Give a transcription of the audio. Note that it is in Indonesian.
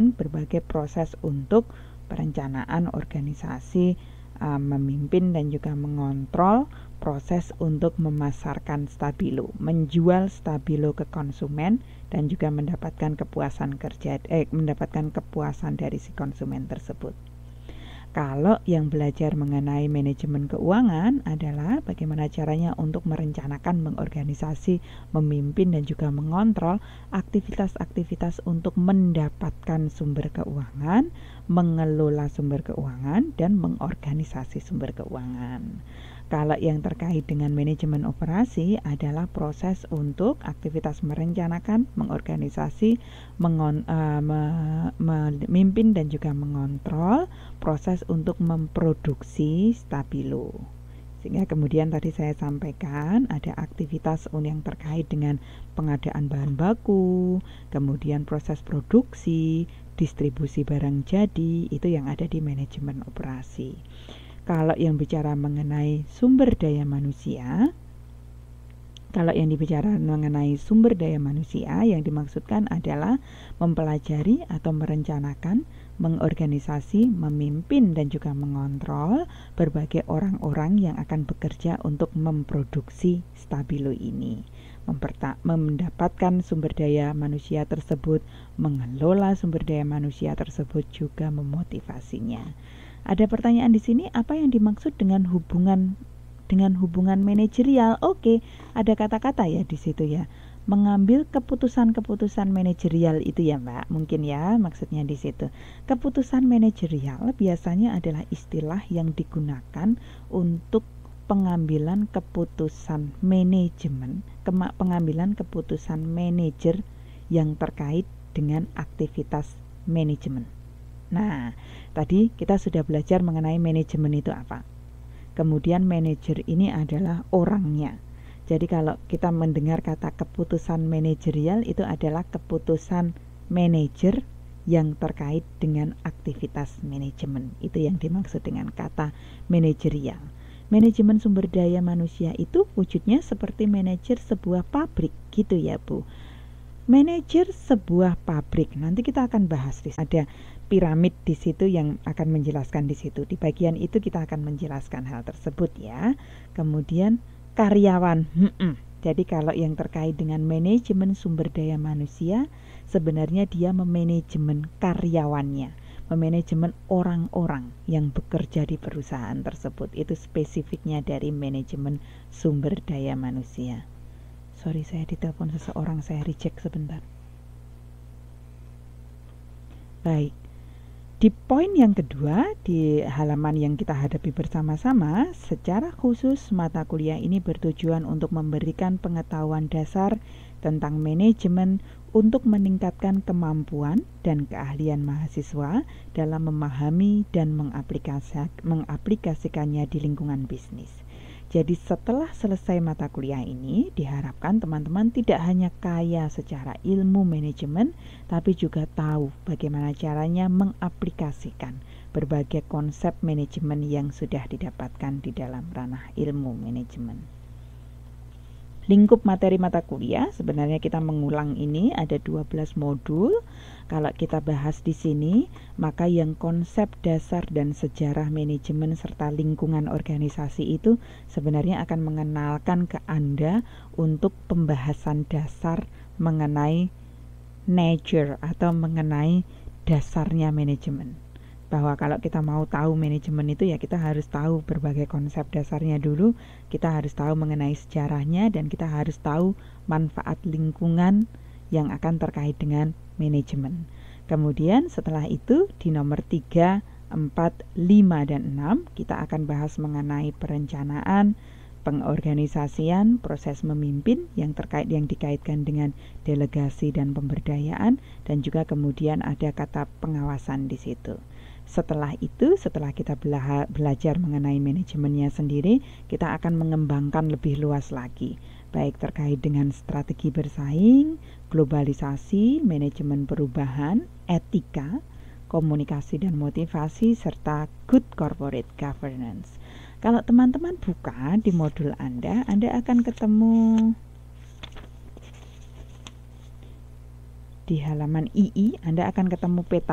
menggunakan berbagai proses untuk perencanaan organisasi, e, memimpin dan juga mengontrol proses untuk memasarkan stabilo, menjual stabilo ke konsumen dan juga mendapatkan kepuasan kerja eh mendapatkan kepuasan dari si konsumen tersebut. Kalau yang belajar mengenai manajemen keuangan adalah bagaimana caranya untuk merencanakan, mengorganisasi, memimpin, dan juga mengontrol aktivitas-aktivitas untuk mendapatkan sumber keuangan, mengelola sumber keuangan, dan mengorganisasi sumber keuangan. Kalau yang terkait dengan manajemen operasi adalah proses untuk aktivitas merencanakan, mengorganisasi, mengon, uh, memimpin dan juga mengontrol proses untuk memproduksi stabilo. Sehingga kemudian tadi saya sampaikan ada aktivitas yang terkait dengan pengadaan bahan baku, kemudian proses produksi, distribusi barang jadi, itu yang ada di manajemen operasi. Kalau yang bicara mengenai sumber daya manusia, kalau yang dibicarakan mengenai sumber daya manusia yang dimaksudkan adalah mempelajari atau merencanakan, mengorganisasi, memimpin dan juga mengontrol berbagai orang-orang yang akan bekerja untuk memproduksi stabilo ini. Memperta mendapatkan sumber daya manusia tersebut, mengelola sumber daya manusia tersebut juga memotivasinya. Ada pertanyaan di sini, apa yang dimaksud dengan hubungan dengan hubungan manajerial. Oke, ada kata-kata ya di situ ya. Mengambil keputusan-keputusan manajerial itu ya, Mbak. Mungkin ya maksudnya di situ. Keputusan manajerial biasanya adalah istilah yang digunakan untuk pengambilan keputusan manajemen, pengambilan keputusan manajer yang terkait dengan aktivitas manajemen. Nah, tadi kita sudah belajar mengenai manajemen itu apa kemudian manajer ini adalah orangnya. Jadi kalau kita mendengar kata keputusan manajerial itu adalah keputusan manajer yang terkait dengan aktivitas manajemen. Itu yang dimaksud dengan kata manajerial. Manajemen sumber daya manusia itu wujudnya seperti manajer sebuah pabrik gitu ya, Bu manajer sebuah pabrik. Nanti kita akan bahas ada piramid di situ yang akan menjelaskan di situ. Di bagian itu kita akan menjelaskan hal tersebut ya. Kemudian karyawan. Hmm-mm. Jadi kalau yang terkait dengan manajemen sumber daya manusia, sebenarnya dia memanajemen karyawannya, memanajemen orang-orang yang bekerja di perusahaan tersebut. Itu spesifiknya dari manajemen sumber daya manusia. Sorry, saya ditelepon seseorang, saya reject sebentar. Baik. Di poin yang kedua, di halaman yang kita hadapi bersama-sama, secara khusus mata kuliah ini bertujuan untuk memberikan pengetahuan dasar tentang manajemen untuk meningkatkan kemampuan dan keahlian mahasiswa dalam memahami dan mengaplikasikannya di lingkungan bisnis. Jadi setelah selesai mata kuliah ini, diharapkan teman-teman tidak hanya kaya secara ilmu manajemen, tapi juga tahu bagaimana caranya mengaplikasikan berbagai konsep manajemen yang sudah didapatkan di dalam ranah ilmu manajemen lingkup materi mata kuliah. Sebenarnya kita mengulang ini ada 12 modul. Kalau kita bahas di sini, maka yang konsep dasar dan sejarah manajemen serta lingkungan organisasi itu sebenarnya akan mengenalkan ke Anda untuk pembahasan dasar mengenai nature atau mengenai dasarnya manajemen bahwa kalau kita mau tahu manajemen itu ya kita harus tahu berbagai konsep dasarnya dulu, kita harus tahu mengenai sejarahnya dan kita harus tahu manfaat lingkungan yang akan terkait dengan manajemen. Kemudian setelah itu di nomor 3, 4, 5 dan 6 kita akan bahas mengenai perencanaan, pengorganisasian, proses memimpin yang terkait yang dikaitkan dengan delegasi dan pemberdayaan dan juga kemudian ada kata pengawasan di situ. Setelah itu, setelah kita bela belajar mengenai manajemennya sendiri, kita akan mengembangkan lebih luas lagi, baik terkait dengan strategi bersaing, globalisasi, manajemen perubahan, etika, komunikasi dan motivasi, serta good corporate governance. Kalau teman-teman buka di modul Anda, Anda akan ketemu di halaman II, Anda akan ketemu peta